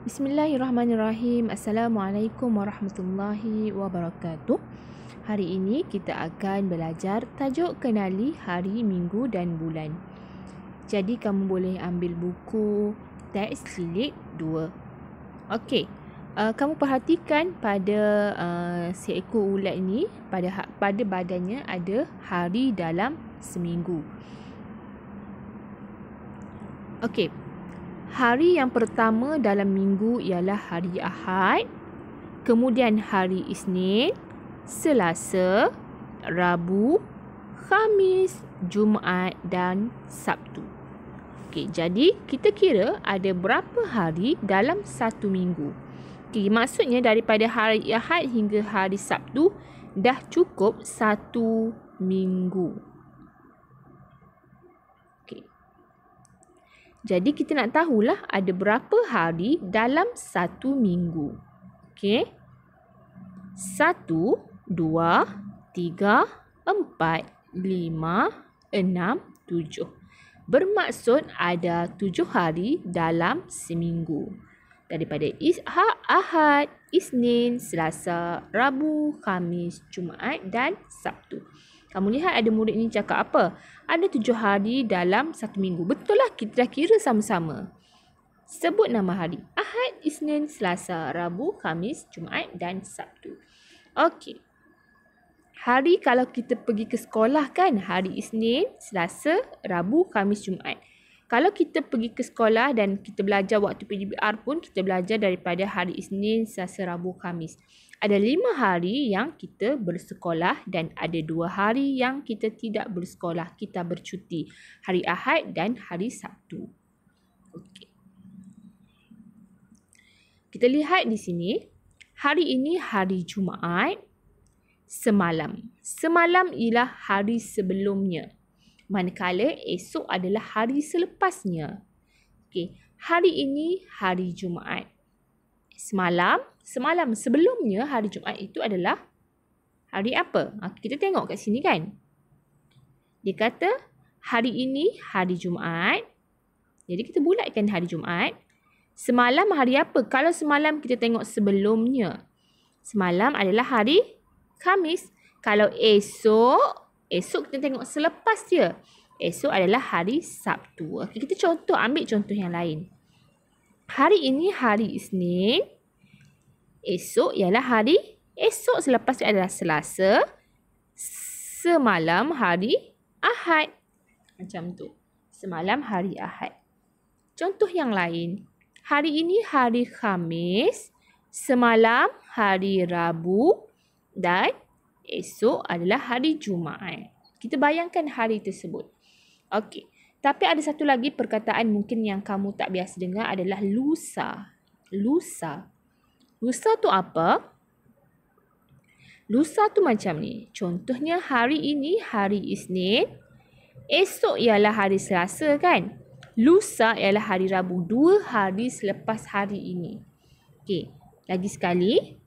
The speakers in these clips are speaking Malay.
Bismillahirrahmanirrahim. Assalamualaikum warahmatullahi wabarakatuh. Hari ini kita akan belajar tajuk kenali hari, minggu dan bulan. Jadi kamu boleh ambil buku teks jilid 2. Okey. Uh, kamu perhatikan pada uh, seekor ulat ni pada ha, pada badannya ada hari dalam seminggu. Okey. Hari yang pertama dalam minggu ialah hari Ahad. Kemudian hari Isnin, Selasa, Rabu, Khamis, Jumaat dan Sabtu. Okey, jadi kita kira ada berapa hari dalam satu minggu. Okey, maksudnya daripada hari Ahad hingga hari Sabtu dah cukup satu minggu. Jadi kita nak tahulah ada berapa hari dalam satu minggu. Okey. Satu, dua, tiga, empat, lima, enam, tujuh. Bermaksud ada tujuh hari dalam seminggu. Daripada Ishak, Ahad, Isnin, Selasa, Rabu, Kamis, Jumaat dan Sabtu. Kamu lihat ada murid ni cakap apa? Ada tujuh hari dalam satu minggu. Betul lah kita dah kira sama-sama. Sebut nama hari. Ahad, Isnin, Selasa, Rabu, Khamis, Jumaat dan Sabtu. Okey. Hari kalau kita pergi ke sekolah kan? Hari Isnin, Selasa, Rabu, Khamis, Jumaat kalau kita pergi ke sekolah dan kita belajar waktu PGBR pun kita belajar daripada hari Isnin, Selasa, Rabu, Kamis. Ada lima hari yang kita bersekolah dan ada dua hari yang kita tidak bersekolah. Kita bercuti hari Ahad dan hari Sabtu. Okay. Kita lihat di sini, hari ini hari Jumaat, semalam. Semalam ialah hari sebelumnya manakala esok adalah hari selepasnya. Okey, hari ini hari Jumaat. Semalam, semalam sebelumnya hari Jumaat itu adalah hari apa? Ah, kita tengok kat sini kan. Dia kata hari ini hari Jumaat. Jadi kita bulatkan hari Jumaat. Semalam hari apa? Kalau semalam kita tengok sebelumnya. Semalam adalah hari Kamis. Kalau esok Esok kita tengok selepas dia. Esok adalah hari Sabtu. Okay, kita contoh, ambil contoh yang lain. Hari ini hari Isnin. Esok ialah hari esok selepas dia adalah Selasa. Semalam hari Ahad. Macam tu. Semalam hari Ahad. Contoh yang lain. Hari ini hari Khamis. Semalam hari Rabu. Dan esok adalah hari Jumaat. Kita bayangkan hari tersebut. Okey. Tapi ada satu lagi perkataan mungkin yang kamu tak biasa dengar adalah lusa. Lusa. Lusa tu apa? Lusa tu macam ni. Contohnya hari ini hari Isnin. Esok ialah hari Selasa kan? Lusa ialah hari Rabu. Dua hari selepas hari ini. Okey. Lagi sekali.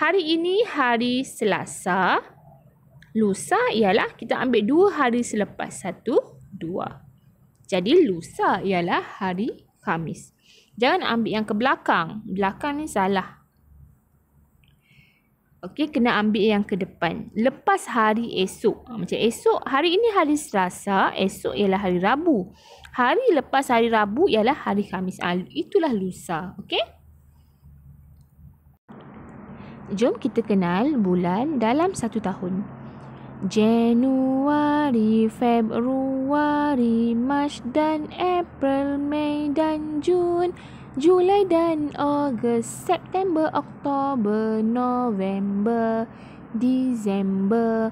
Hari ini hari Selasa. Lusa ialah kita ambil dua hari selepas satu, dua. Jadi lusa ialah hari Kamis. Jangan ambil yang ke belakang. Belakang ni salah. Okey, kena ambil yang ke depan. Lepas hari esok. Ah, macam esok, hari ini hari Selasa, esok ialah hari Rabu. Hari lepas hari Rabu ialah hari Khamis. Ah, itulah lusa. Okey? jom kita kenal bulan dalam satu tahun. Januari, Februari, Mac dan April, Mei dan Jun, Julai dan Ogos, September, Oktober, November, Disember.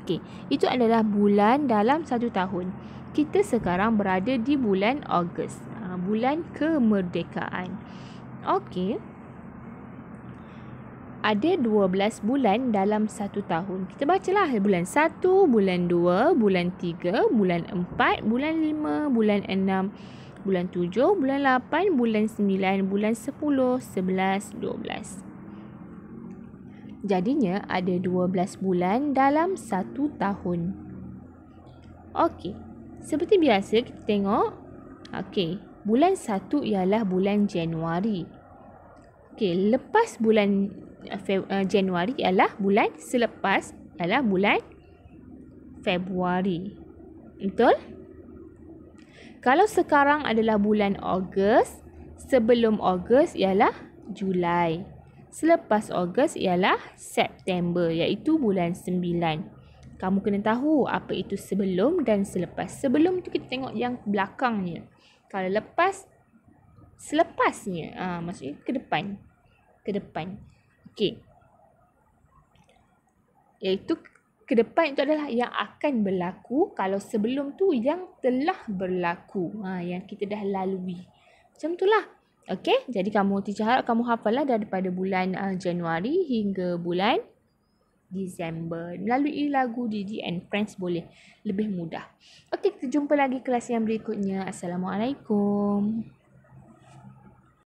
Okey, itu adalah bulan dalam satu tahun. Kita sekarang berada di bulan Ogos, ha, bulan kemerdekaan. Okey, ada 12 bulan dalam satu tahun. Kita bacalah bulan 1, bulan 2, bulan 3, bulan 4, bulan 5, bulan 6, bulan 7, bulan 8, bulan 9, bulan 10, 11, 12. Jadinya ada 12 bulan dalam satu tahun. Okey. Seperti biasa kita tengok okey, bulan satu ialah bulan Januari. Okey, lepas bulan Uh, uh, Januari ialah bulan selepas ialah bulan Februari. Betul? Kalau sekarang adalah bulan Ogos, sebelum Ogos ialah Julai. Selepas Ogos ialah September iaitu bulan 9. Kamu kena tahu apa itu sebelum dan selepas. Sebelum tu kita tengok yang belakangnya. Kalau lepas, selepasnya. Ha, maksudnya ke depan. Ke depan. Okey. Iaitu ke depan itu adalah yang akan berlaku kalau sebelum tu yang telah berlaku. Ha, yang kita dah lalui. Macam itulah. Okey, jadi kamu teacher kamu hafallah daripada bulan uh, Januari hingga bulan Disember. Melalui lagu Didi and Friends boleh lebih mudah. Okey, kita jumpa lagi kelas yang berikutnya. Assalamualaikum.